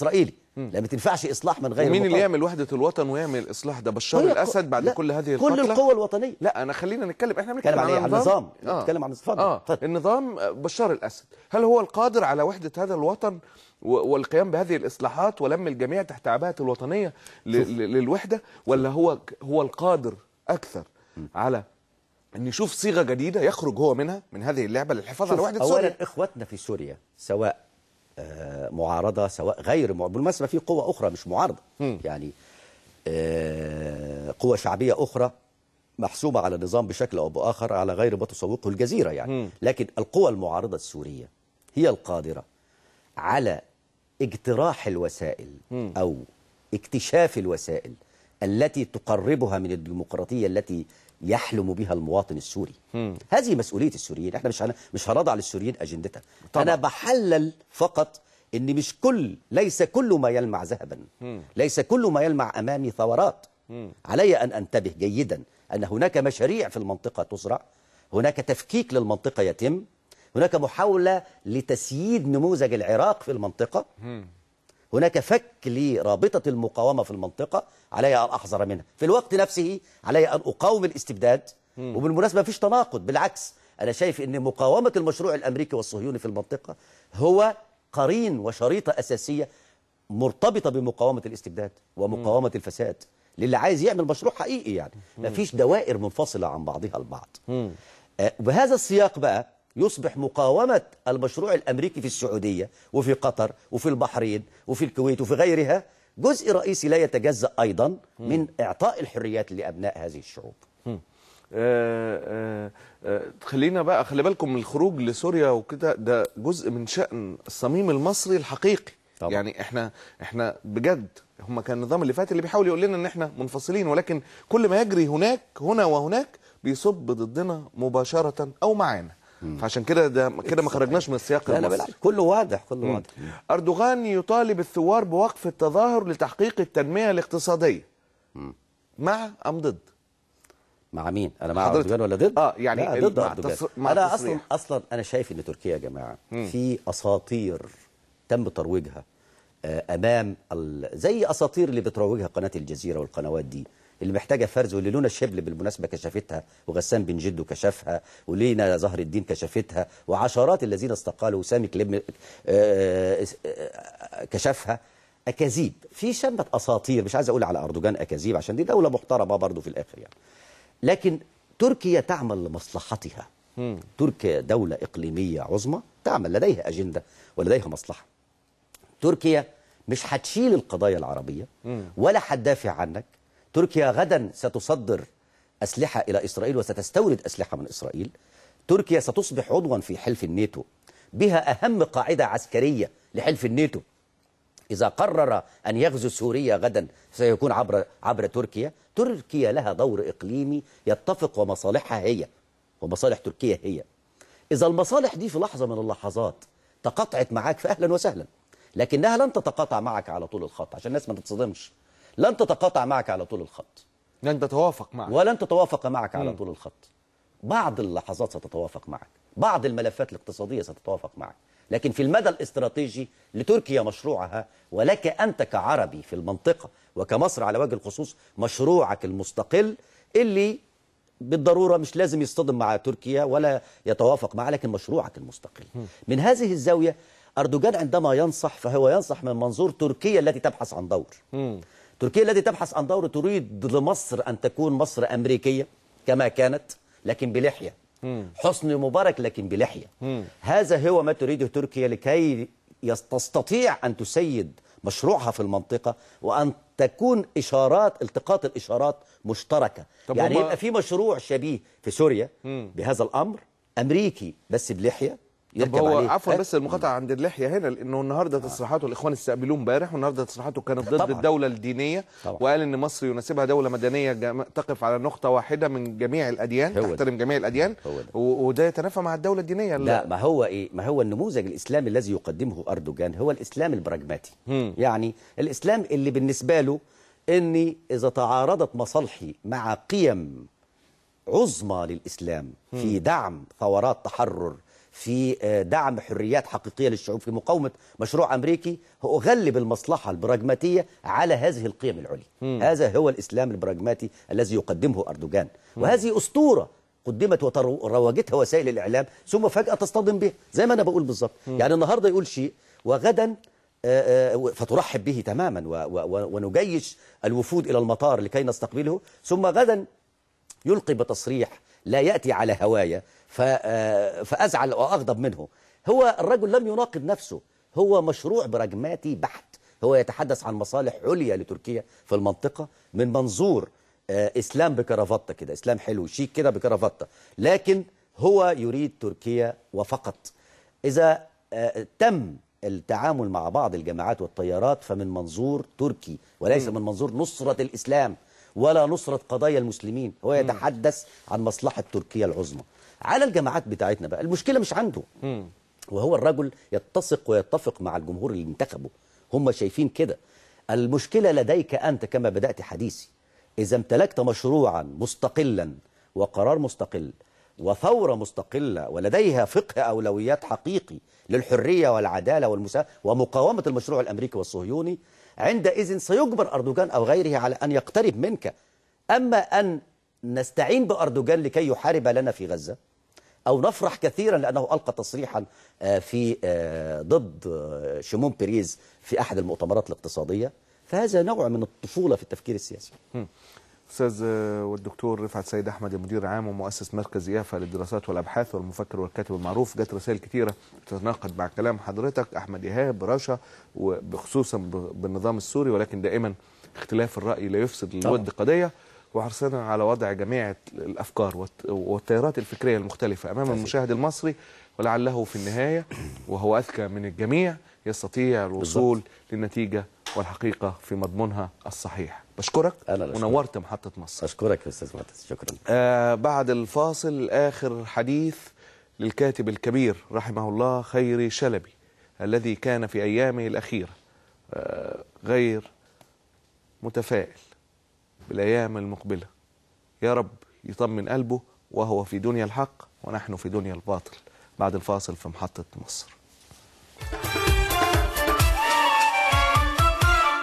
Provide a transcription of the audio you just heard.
اسرائيلي لا ما تنفعش اصلاح من غير مين اللي يعمل وحده الوطن ويعمل الاصلاح ده بشار الاسد بعد كل هذه الفتره كل القوى الوطنيه لا انا خلينا نتكلم احنا بنتكلم عن, عن النظام آه. عن آه. النظام آه. النظام بشار الاسد هل هو القادر على وحده هذا الوطن والقيام بهذه الاصلاحات ولم الجميع تحت عباءه الوطنيه للوحده ولا هو هو القادر اكثر على ان يشوف صيغه جديده يخرج هو منها من هذه اللعبه للحفاظ على وحده سوريا اولا اخواتنا في سوريا سواء آه، معارضه سواء غير بالمناسبه في قوى اخرى مش معارضه م. يعني آه، قوى شعبيه اخرى محسومه على النظام بشكل او باخر على غير ما تسوقه الجزيره يعني م. لكن القوى المعارضه السوريه هي القادره على اقتراح الوسائل م. او اكتشاف الوسائل التي تقربها من الديمقراطيه التي يحلم بها المواطن السوري م. هذه مسؤوليه السوريين احنا مش مش هنضع للسوريين اجندتها انا بحلل فقط ان مش كل ليس كل ما يلمع ذهبا ليس كل ما يلمع امامي ثورات علي ان انتبه جيدا ان هناك مشاريع في المنطقه تزرع هناك تفكيك للمنطقه يتم هناك محاوله لتسييد نموذج العراق في المنطقه هناك فك لرابطه المقاومه في المنطقه علي ان احذر منها في الوقت نفسه علي ان اقاوم الاستبداد وبالمناسبه مفيش تناقض بالعكس انا شايف ان مقاومه المشروع الامريكي والصهيوني في المنطقه هو قرين وشريطة أساسية مرتبطة بمقاومة الاستبداد ومقاومة م. الفساد للي عايز يعمل مشروع حقيقي يعني ما فيش دوائر منفصلة عن بعضها البعض بهذا آه، السياق بقى يصبح مقاومة المشروع الأمريكي في السعودية وفي قطر وفي البحرين وفي الكويت وفي غيرها جزء رئيسي لا يتجزأ أيضا من إعطاء الحريات لأبناء هذه الشعوب آه آه خلينا بقى خلي بالكم من الخروج لسوريا وكده ده جزء من شأن الصميم المصري الحقيقي طبعا. يعني احنا احنا بجد هم كان النظام اللي فات اللي بيحاول يقول لنا ان احنا منفصلين ولكن كل ما يجري هناك هنا وهناك بيصب ضدنا مباشرة او معانا فعشان كده ده كده ما خرجناش من السياق المصري كله واضح كله واضح اردوغان يطالب الثوار بوقف التظاهر لتحقيق التنمية الاقتصادية مع ام ضد مع مين انا مع اردوغان ولا ضد اه يعني لا ضد اردوغان انا اصلا اصلا انا شايف ان تركيا يا جماعه مم. في اساطير تم ترويجها آه، امام ال... زي اساطير اللي بتروجها قناه الجزيره والقنوات دي اللي محتاجه فرز واللي لونا الشبل بالمناسبه كشفتها وغسان بن جدو كشفها ولينا زهر الدين كشفتها وعشرات الذين استقالوا وسامي كليب آه، آه، كشفها اكاذيب في شمه اساطير مش عايز اقول على اردوغان اكاذيب عشان دي دوله محترمه برضه في الاخر يعني لكن تركيا تعمل لمصلحتها تركيا دولة إقليمية عظمى تعمل لديها أجندة ولديها مصلحة تركيا مش هتشيل القضايا العربية ولا هتدافع عنك تركيا غدا ستصدر أسلحة إلى إسرائيل وستستورد أسلحة من إسرائيل تركيا ستصبح عضوا في حلف الناتو بها أهم قاعدة عسكرية لحلف الناتو إذا قرر أن يغزو سوريا غدا سيكون عبر, عبر تركيا تركيا لها دور إقليمي يتفق ومصالحها هي ومصالح تركيا هي إذا المصالح دي في لحظة من اللحظات تقطعت معاك فأهلا وسهلا لكنها لن تتقاطع معك على طول الخط عشان الناس ما تتصدمش لن تتقاطع معك على طول الخط لن تتوافق معك ولن تتوافق معك على طول الخط بعض اللحظات ستتوافق معك بعض الملفات الاقتصادية ستتوافق معك لكن في المدى الاستراتيجي لتركيا مشروعها ولك أنت كعربي في المنطقة وكمصر على وجه الخصوص مشروعك المستقل اللي بالضرورة مش لازم يصطدم مع تركيا ولا يتوافق معها لكن مشروعك المستقل من هذه الزاوية أردوغان عندما ينصح فهو ينصح من منظور تركيا التي تبحث عن دور تركيا التي تبحث عن دور تريد لمصر أن تكون مصر أمريكية كما كانت لكن بلحية حسن مبارك لكن بلحية هذا هو ما تريده تركيا لكي تستطيع أن تسيد مشروعها في المنطقة وأن تكون إشارات التقاط الإشارات مشتركة يعني يبقى في مشروع شبيه في سوريا بهذا الأمر أمريكي بس بلحية يركب هو عليه عفوا أه. بس المقاطعه عند اللحيه هنا لانه النهارده تصريحاته الاخوان استقبلوه امبارح والنهارده تصريحاته كانت ضد طبعًا. الدوله الدينيه طبعًا. وقال ان مصر يناسبها دوله مدنيه جم... تقف على نقطه واحده من جميع الاديان تحترم جميع الاديان وده يتنافى مع الدوله الدينيه لا ما هو ايه ما هو النموذج الاسلامي الذي يقدمه اردوغان هو الاسلام البراجماتي يعني الاسلام اللي بالنسبه له اني اذا تعارضت مصالحي مع قيم عظمى للاسلام في دعم ثورات تحرر في آه، دعم حريات حقيقية للشعوب في مقاومة مشروع أمريكي هو أغلب المصلحة البراجماتية على هذه القيم العليا هذا هو الإسلام البراجماتي الذي يقدمه أردوغان وهذه أسطورة قدمت وروجتها وسائل الإعلام ثم فجأة تصطدم به زي ما أنا بقول بالظبط يعني النهاردة يقول شيء وغدا آه، آه، فترحب به تماما ونجيش الوفود إلى المطار لكي نستقبله ثم غدا يلقي بتصريح لا يأتي على هوايا آه، فأزعل وأغضب منه هو الرجل لم يناقض نفسه هو مشروع براجماتي بحت هو يتحدث عن مصالح عليا لتركيا في المنطقة من منظور آه، إسلام بكرافطة كده إسلام حلو شيك كده بكرافطة لكن هو يريد تركيا وفقط إذا آه، تم التعامل مع بعض الجماعات والتيارات فمن منظور تركي وليس من منظور نصرة الإسلام ولا نصرة قضايا المسلمين هو يتحدث عن مصلحة تركيا العظمى على الجماعات بتاعتنا بقى المشكلة مش عنده وهو الرجل يتسق ويتفق مع الجمهور اللي انتخبه هم شايفين كده المشكلة لديك أنت كما بدأت حديثي إذا امتلكت مشروعا مستقلا وقرار مستقل وثورة مستقلة ولديها فقه أولويات حقيقي للحرية والعدالة والمساواة ومقاومة المشروع الأمريكي والصهيوني عندئذ سيجبر أردوغان أو غيره على أن يقترب منك أما أن نستعين بأردوغان لكي يحارب لنا في غزة أو نفرح كثيرا لأنه ألقى تصريحا آه، في آه، ضد آه، شمون بيريز في أحد المؤتمرات الاقتصادية فهذا نوع من الطفولة في التفكير السياسي استاذ آه، والدكتور رفعت سيد احمد المدير العام ومؤسس مركز يافا للدراسات والابحاث والمفكر والكاتب المعروف جت رسائل كثيره تتناقض مع كلام حضرتك احمد ايهاب رشا وخصوصا بالنظام السوري ولكن دائما اختلاف الراي لا يفسد الود قضيه وحرصنا على وضع جميع الافكار والتيارات الفكريه المختلفه امام المشاهد المصري ولعله في النهايه وهو اذكى من الجميع يستطيع الوصول بالضبط. للنتيجه والحقيقه في مضمونها الصحيح بشكرك أنا ونورت محطة مصر أشكرك يا أستاذ معتز شكرا آه بعد الفاصل آخر حديث للكاتب الكبير رحمه الله خيري شلبي الذي كان في أيامه الأخيرة آه غير متفائل بالأيام المقبلة يا رب يطمن قلبه وهو في دنيا الحق ونحن في دنيا الباطل بعد الفاصل في محطة مصر